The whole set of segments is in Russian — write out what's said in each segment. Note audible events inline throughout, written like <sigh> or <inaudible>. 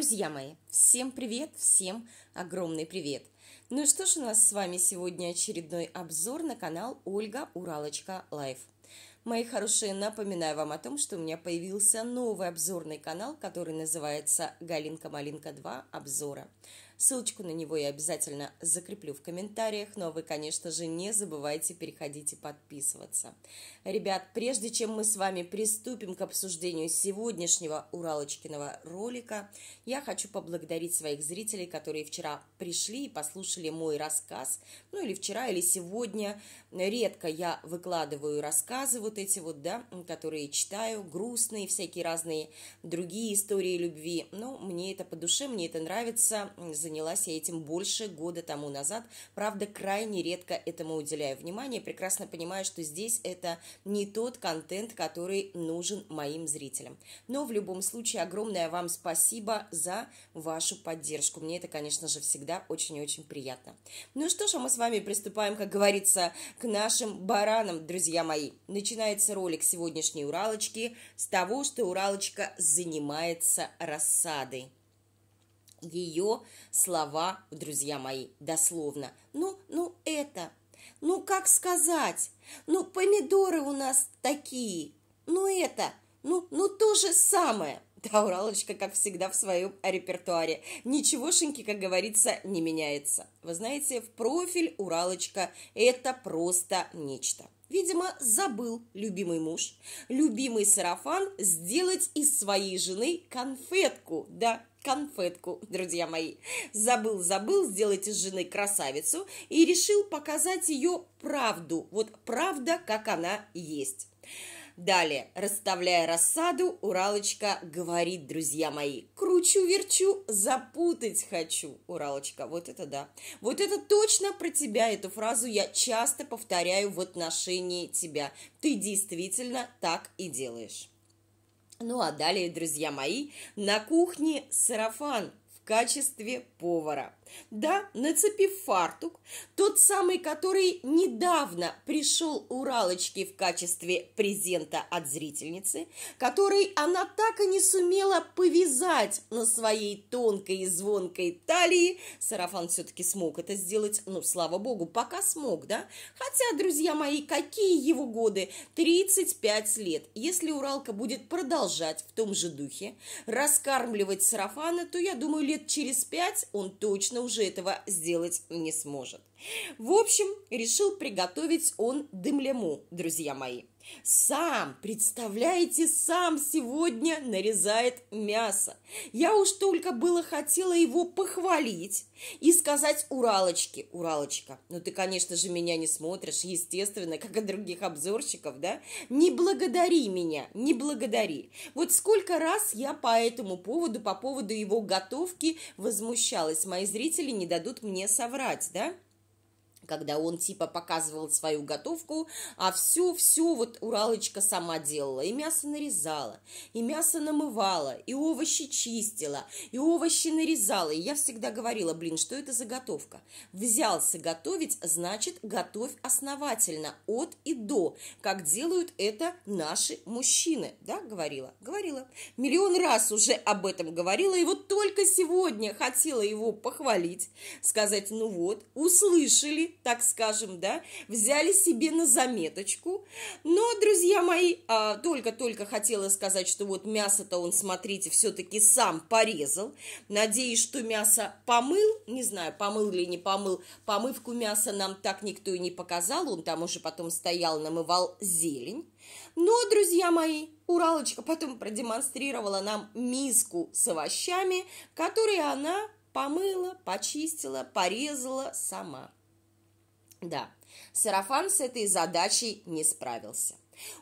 Друзья мои, всем привет, всем огромный привет! Ну и что ж у нас с вами сегодня очередной обзор на канал Ольга Уралочка Лайф. Мои хорошие, напоминаю вам о том, что у меня появился новый обзорный канал, который называется «Галинка-малинка 2 обзора». Ссылочку на него я обязательно закреплю в комментариях, но ну, а вы, конечно же, не забывайте переходить и подписываться. Ребят, прежде чем мы с вами приступим к обсуждению сегодняшнего Уралочкиного ролика, я хочу поблагодарить своих зрителей, которые вчера пришли и послушали мой рассказ, ну или вчера, или сегодня. Редко я выкладываю рассказы вот эти вот, да, которые читаю, грустные, всякие разные другие истории любви, но мне это по душе, мне это нравится, занялась я этим больше года тому назад, правда, крайне редко этому уделяю внимание, прекрасно понимаю, что здесь это не тот контент, который нужен моим зрителям. Но в любом случае огромное вам спасибо за вашу поддержку. Мне это, конечно же, всегда очень-очень приятно. Ну что ж, а мы с вами приступаем, как говорится, к нашим баранам, друзья мои. Начинается ролик сегодняшней Уралочки с того, что Уралочка занимается рассадой ее слова, друзья мои, дословно. Ну, ну это, ну как сказать, ну помидоры у нас такие, ну это, ну, ну то же самое. <laughs> Да, Уралочка, как всегда, в своем репертуаре. Ничегошеньки, как говорится, не меняется. Вы знаете, в профиль Уралочка – это просто нечто. Видимо, забыл любимый муж, любимый сарафан сделать из своей жены конфетку. Да, конфетку, друзья мои. Забыл-забыл сделать из жены красавицу и решил показать ее правду. Вот правда, как она есть. Далее, расставляя рассаду, Уралочка говорит, друзья мои, кручу-верчу, запутать хочу. Уралочка, вот это да. Вот это точно про тебя, эту фразу я часто повторяю в отношении тебя. Ты действительно так и делаешь. Ну а далее, друзья мои, на кухне сарафан в качестве повара. Да, нацепив фартук, тот самый, который недавно пришел Уралочке в качестве презента от зрительницы, который она так и не сумела повязать на своей тонкой и звонкой талии. Сарафан все-таки смог это сделать, ну, слава богу, пока смог, да? Хотя, друзья мои, какие его годы? 35 лет. Если Уралка будет продолжать в том же духе раскармливать сарафана, то, я думаю, лет через пять он точно конечно, уже этого сделать не сможет. В общем, решил приготовить он дымлему, друзья мои. Сам, представляете, сам сегодня нарезает мясо. Я уж только было хотела его похвалить и сказать Уралочке, Уралочка, ну ты, конечно же, меня не смотришь, естественно, как и других обзорщиков, да? Не благодари меня, не благодари. Вот сколько раз я по этому поводу, по поводу его готовки возмущалась. Мои зрители не дадут мне соврать, да? когда он типа показывал свою готовку, а все-все вот Уралочка сама делала, и мясо нарезала, и мясо намывала, и овощи чистила, и овощи нарезала, и я всегда говорила, блин, что это за готовка? Взялся готовить, значит, готовь основательно, от и до, как делают это наши мужчины, да, говорила, говорила, миллион раз уже об этом говорила, и вот только сегодня хотела его похвалить, сказать, ну вот, услышали, так скажем, да, взяли себе на заметочку. Но, друзья мои, а, только-только хотела сказать, что вот мясо-то он, смотрите, все-таки сам порезал. Надеюсь, что мясо помыл, не знаю, помыл или не помыл. Помывку мяса нам так никто и не показал, он там уже потом стоял, намывал зелень. Но, друзья мои, Уралочка потом продемонстрировала нам миску с овощами, которые она помыла, почистила, порезала сама. Да, сарафан с этой задачей не справился.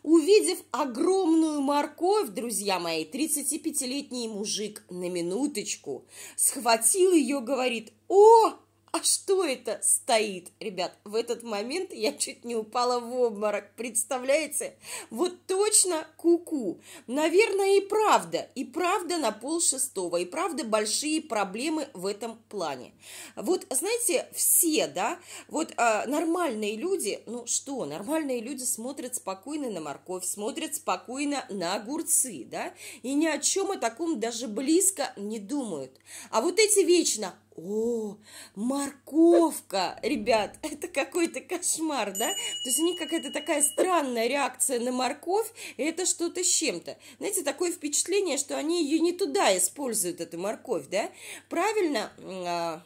Увидев огромную морковь, друзья мои, 35-летний мужик на минуточку схватил ее, говорит, «О, а что это стоит, ребят? В этот момент я чуть не упала в обморок, представляете? Вот точно куку. -ку. Наверное, и правда, и правда на пол шестого, и правда большие проблемы в этом плане. Вот, знаете, все, да, вот э, нормальные люди, ну что, нормальные люди смотрят спокойно на морковь, смотрят спокойно на огурцы, да, и ни о чем о таком даже близко не думают. А вот эти вечно о, морковка, ребят, <laughs> это какой-то кошмар, да? То есть у них какая-то такая странная реакция на морковь, и это что-то с чем-то. Знаете, такое впечатление, что они ее не туда используют, эту морковь, да? Правильно а,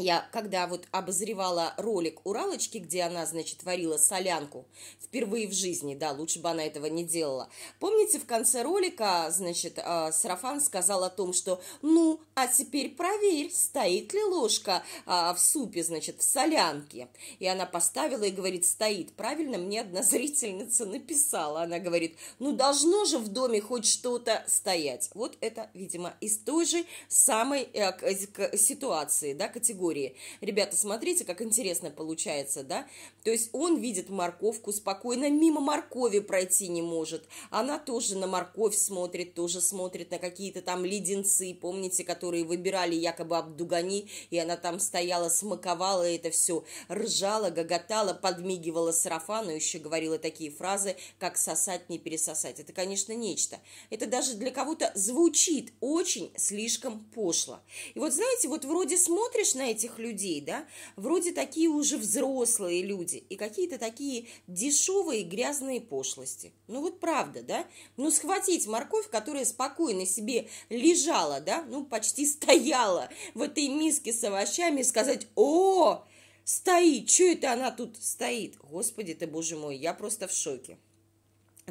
я, когда вот обозревала ролик Уралочки, где она, значит, варила солянку впервые в жизни, да, лучше бы она этого не делала. Помните, в конце ролика, значит, э, Сарафан сказал о том, что, ну, а теперь проверь, стоит ли ложка а, в супе, значит, в солянке. И она поставила и говорит, стоит. Правильно, мне одна зрительница написала. Она говорит, ну, должно же в доме хоть что-то стоять. Вот это, видимо, из той же самой э, э, ситуации, да, категории истории. Ребята, смотрите, как интересно получается, да? То есть он видит морковку спокойно, мимо моркови пройти не может. Она тоже на морковь смотрит, тоже смотрит на какие-то там леденцы, помните, которые выбирали якобы Абдугани, и она там стояла, смаковала это все, ржала, гоготала, подмигивала сарафану, еще говорила такие фразы, как «сосать, не пересосать». Это, конечно, нечто. Это даже для кого-то звучит очень слишком пошло. И вот, знаете, вот вроде смотришь на этих людей, да, вроде такие уже взрослые люди и какие-то такие дешевые грязные пошлости. Ну вот правда, да? Ну схватить морковь, которая спокойно себе лежала, да, ну почти стояла в этой миске с овощами сказать «О, стоит, что это она тут стоит?» Господи ты, боже мой, я просто в шоке.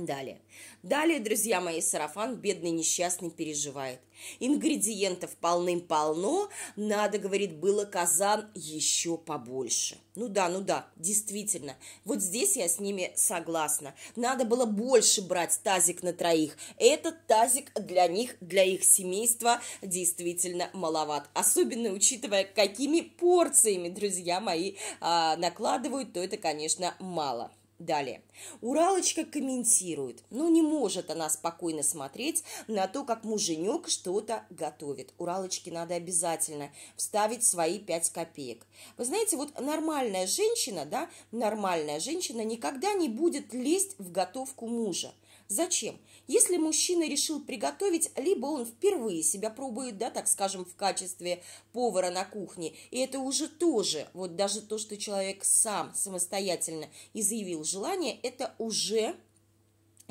Далее. Далее, друзья мои, сарафан бедный несчастный переживает. Ингредиентов полным-полно, надо, говорит, было казан еще побольше. Ну да, ну да, действительно. Вот здесь я с ними согласна. Надо было больше брать тазик на троих. Этот тазик для них, для их семейства действительно маловат. Особенно учитывая, какими порциями, друзья мои, а, накладывают, то это, конечно, мало. Далее. Уралочка комментирует. Ну, не может она спокойно смотреть на то, как муженек что-то готовит. Уралочке надо обязательно вставить свои пять копеек. Вы знаете, вот нормальная женщина, да, нормальная женщина никогда не будет лезть в готовку мужа. Зачем? Если мужчина решил приготовить, либо он впервые себя пробует, да, так скажем, в качестве повара на кухне, и это уже тоже, вот даже то, что человек сам самостоятельно изъявил желание, это уже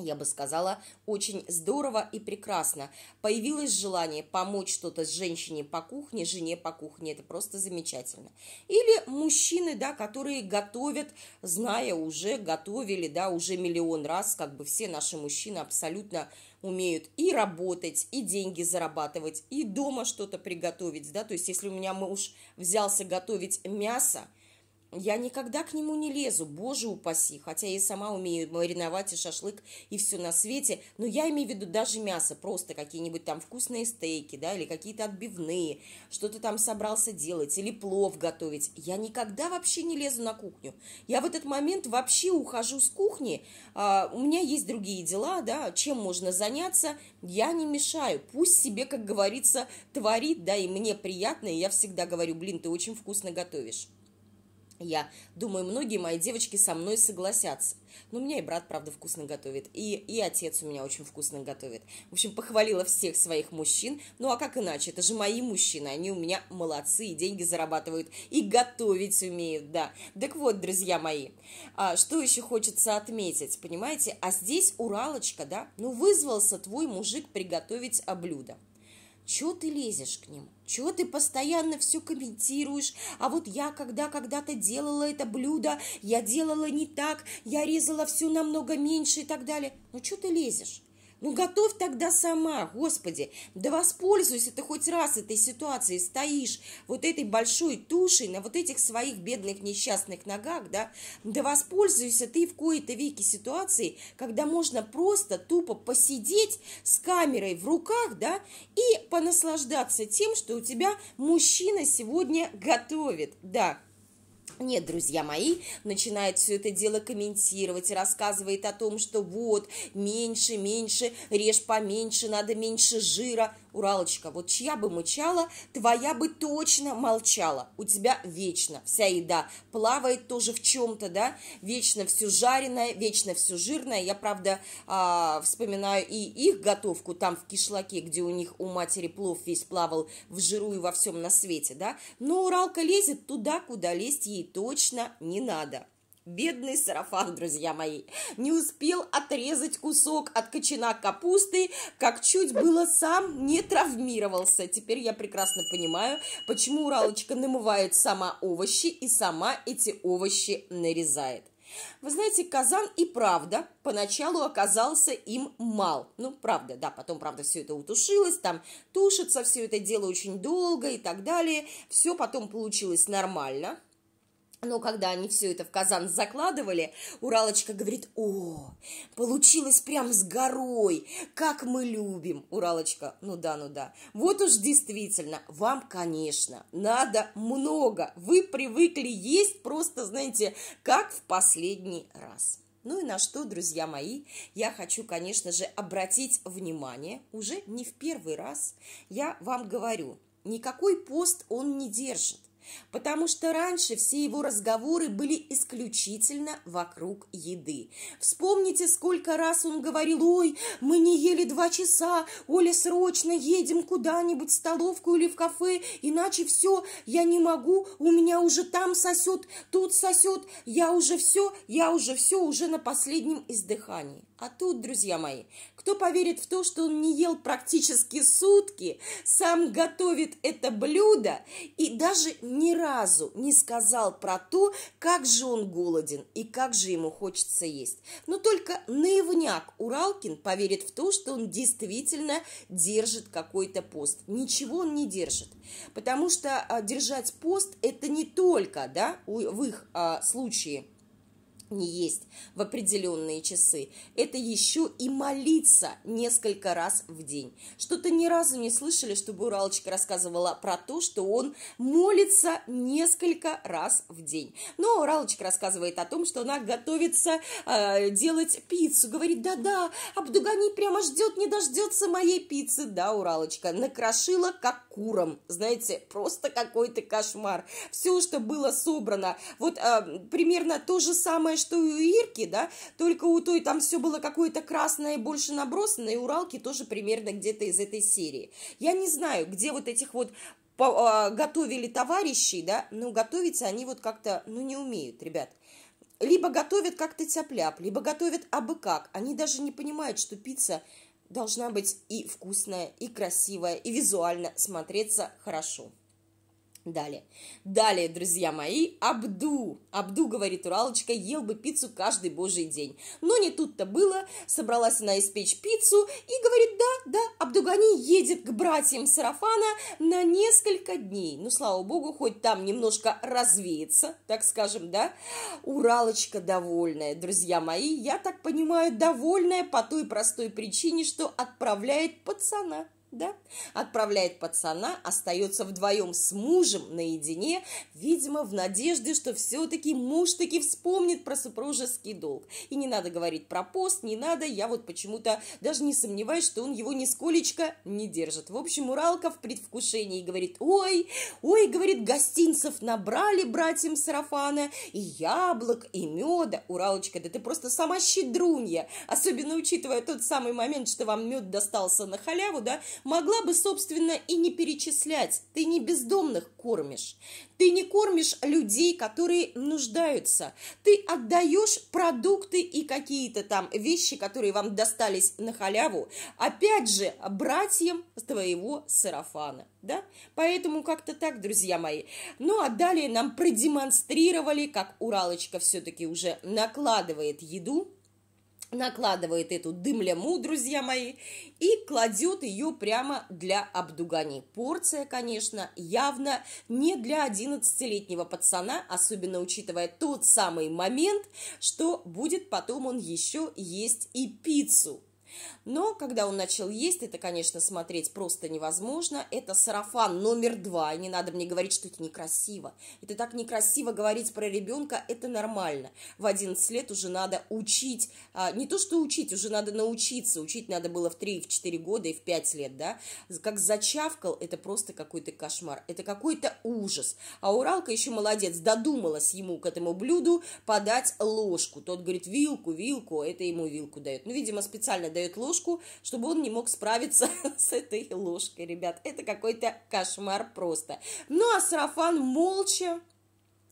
я бы сказала, очень здорово и прекрасно. Появилось желание помочь что-то женщине по кухне, жене по кухне, это просто замечательно. Или мужчины, да, которые готовят, зная уже, готовили, да, уже миллион раз, как бы все наши мужчины абсолютно умеют и работать, и деньги зарабатывать, и дома что-то приготовить, да, то есть если у меня муж взялся готовить мясо, я никогда к нему не лезу, боже упаси, хотя я и сама умею мариновать и шашлык и все на свете, но я имею в виду даже мясо, просто какие-нибудь там вкусные стейки, да, или какие-то отбивные, что ты там собрался делать, или плов готовить. Я никогда вообще не лезу на кухню. Я в этот момент вообще ухожу с кухни, а, у меня есть другие дела, да, чем можно заняться, я не мешаю, пусть себе, как говорится, творит, да, и мне приятно, и я всегда говорю, блин, ты очень вкусно готовишь. Я думаю, многие мои девочки со мной согласятся. Ну, у меня и брат, правда, вкусно готовит, и, и отец у меня очень вкусно готовит. В общем, похвалила всех своих мужчин. Ну а как иначе? Это же мои мужчины, они у меня молодцы, и деньги зарабатывают, и готовить умеют, да. Так вот, друзья мои, а, что еще хочется отметить, понимаете? А здесь уралочка, да? Ну вызвался твой мужик приготовить блюдо. Чего ты лезешь к ним? Чего ты постоянно все комментируешь? А вот я, когда когда-то делала это блюдо, я делала не так, я резала все намного меньше и так далее. Ну, что ты лезешь? Ну, готовь тогда сама, Господи. Да воспользуйся ты хоть раз этой ситуацией. Стоишь вот этой большой тушей на вот этих своих бедных несчастных ногах, да? Да воспользуйся ты в кои-то веки ситуации, когда можно просто тупо посидеть с камерой в руках, да, и понаслаждаться тем, что у тебя мужчина сегодня готовит, да. Нет, друзья мои, начинает все это дело комментировать, рассказывает о том, что вот, меньше, меньше, режь поменьше, надо меньше жира. Уралочка, вот чья бы мычала, твоя бы точно молчала. У тебя вечно вся еда плавает тоже в чем-то, да, вечно все жареное, вечно все жирное. Я, правда, э, вспоминаю и их готовку там в кишлаке, где у них у матери плов весь плавал в жиру и во всем на свете, да. Но Уралка лезет туда, куда лезть ей точно не надо. Бедный сарафан, друзья мои, не успел отрезать кусок от кочана капусты, как чуть было сам не травмировался. Теперь я прекрасно понимаю, почему Уралочка намывает сама овощи и сама эти овощи нарезает. Вы знаете, казан и правда поначалу оказался им мал. Ну, правда, да, потом, правда, все это утушилось, там тушится все это дело очень долго и так далее. Все потом получилось нормально, но когда они все это в казан закладывали, Уралочка говорит, о, получилось прям с горой, как мы любим. Уралочка, ну да, ну да. Вот уж действительно, вам, конечно, надо много. Вы привыкли есть просто, знаете, как в последний раз. Ну и на что, друзья мои, я хочу, конечно же, обратить внимание, уже не в первый раз я вам говорю, никакой пост он не держит потому что раньше все его разговоры были исключительно вокруг еды. Вспомните, сколько раз он говорил, ой, мы не ели два часа, Оля, срочно едем куда-нибудь в столовку или в кафе, иначе все, я не могу, у меня уже там сосет, тут сосет, я уже все, я уже все, уже на последнем издыхании. А тут, друзья мои, кто поверит в то, что он не ел практически сутки, сам готовит это блюдо и даже не ни разу не сказал про то, как же он голоден и как же ему хочется есть. Но только наивняк Уралкин поверит в то, что он действительно держит какой-то пост. Ничего он не держит, потому что а, держать пост – это не только да, в их а, случае – не есть в определенные часы. Это еще и молиться несколько раз в день. Что-то ни разу не слышали, чтобы Уралочка рассказывала про то, что он молится несколько раз в день. Но Уралочка рассказывает о том, что она готовится э, делать пиццу. Говорит, да-да, Абдугани прямо ждет, не дождется моей пиццы. Да, Уралочка, накрошила как куром. Знаете, просто какой-то кошмар. Все, что было собрано, вот э, примерно то же самое, что и у Ирки, да, только у той там все было какое-то красное и больше набросано, и Уралки тоже примерно где-то из этой серии. Я не знаю, где вот этих вот а, готовили товарищи, да, но готовиться они вот как-то, ну, не умеют, ребят. Либо готовят как-то тяп либо готовят абы как. Они даже не понимают, что пицца должна быть и вкусная, и красивая, и визуально смотреться хорошо. Далее. Далее, друзья мои, Абду. Абду, говорит Уралочка, ел бы пиццу каждый божий день. Но не тут-то было. Собралась она испечь пиццу и говорит, да, да, Абдугани едет к братьям Сарафана на несколько дней. Ну, слава богу, хоть там немножко развеется, так скажем, да. Уралочка довольная, друзья мои. Я так понимаю, довольная по той простой причине, что отправляет пацана. Да, отправляет пацана, остается вдвоем с мужем наедине, видимо, в надежде, что все-таки муж таки вспомнит про супружеский долг. И не надо говорить про пост, не надо, я вот почему-то даже не сомневаюсь, что он его нисколечко не держит. В общем, Уралка в предвкушении говорит, ой, ой, говорит, гостинцев набрали братьям сарафана, и яблок, и меда. Уралочка, да ты просто сама щедрунья, особенно учитывая тот самый момент, что вам мед достался на халяву, да, Могла бы, собственно, и не перечислять. Ты не бездомных кормишь. Ты не кормишь людей, которые нуждаются. Ты отдаешь продукты и какие-то там вещи, которые вам достались на халяву, опять же, братьям твоего сарафана. Да? Поэтому как-то так, друзья мои. Ну, а далее нам продемонстрировали, как Уралочка все-таки уже накладывает еду накладывает эту дымляму, друзья мои, и кладет ее прямо для обдуганий. Порция, конечно, явно не для 11-летнего пацана, особенно учитывая тот самый момент, что будет потом он еще есть и пиццу. Но когда он начал есть, это, конечно, смотреть просто невозможно. Это сарафан номер два. И не надо мне говорить, что это некрасиво. Это так некрасиво говорить про ребенка, это нормально. В 11 лет уже надо учить. А, не то, что учить, уже надо научиться. Учить надо было в 3, в 4 года и в 5 лет, да. Как зачавкал, это просто какой-то кошмар. Это какой-то ужас. А Уралка еще молодец, додумалась ему к этому блюду подать ложку. Тот говорит, вилку, вилку, это ему вилку дает. Ну, видимо, специально дает ложку, чтобы он не мог справиться <laughs> с этой ложкой, ребят. Это какой-то кошмар просто. Ну, а сарафан молча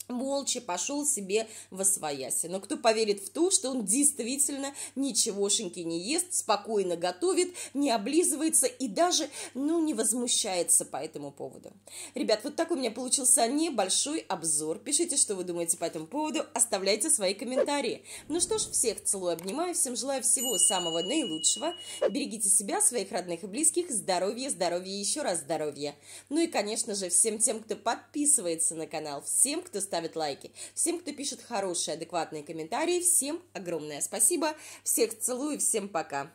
молча пошел себе во свояси. Но кто поверит в то, что он действительно ничегошеньки не ест, спокойно готовит, не облизывается и даже, ну, не возмущается по этому поводу. Ребят, вот такой у меня получился небольшой обзор. Пишите, что вы думаете по этому поводу, оставляйте свои комментарии. Ну что ж, всех целую, обнимаю, всем желаю всего самого наилучшего. Берегите себя, своих родных и близких, здоровья, здоровья еще раз здоровья. Ну и, конечно же, всем тем, кто подписывается на канал, всем, кто ставит Ставят лайки, всем, кто пишет хорошие, адекватные комментарии, всем огромное спасибо, всех целую, всем пока!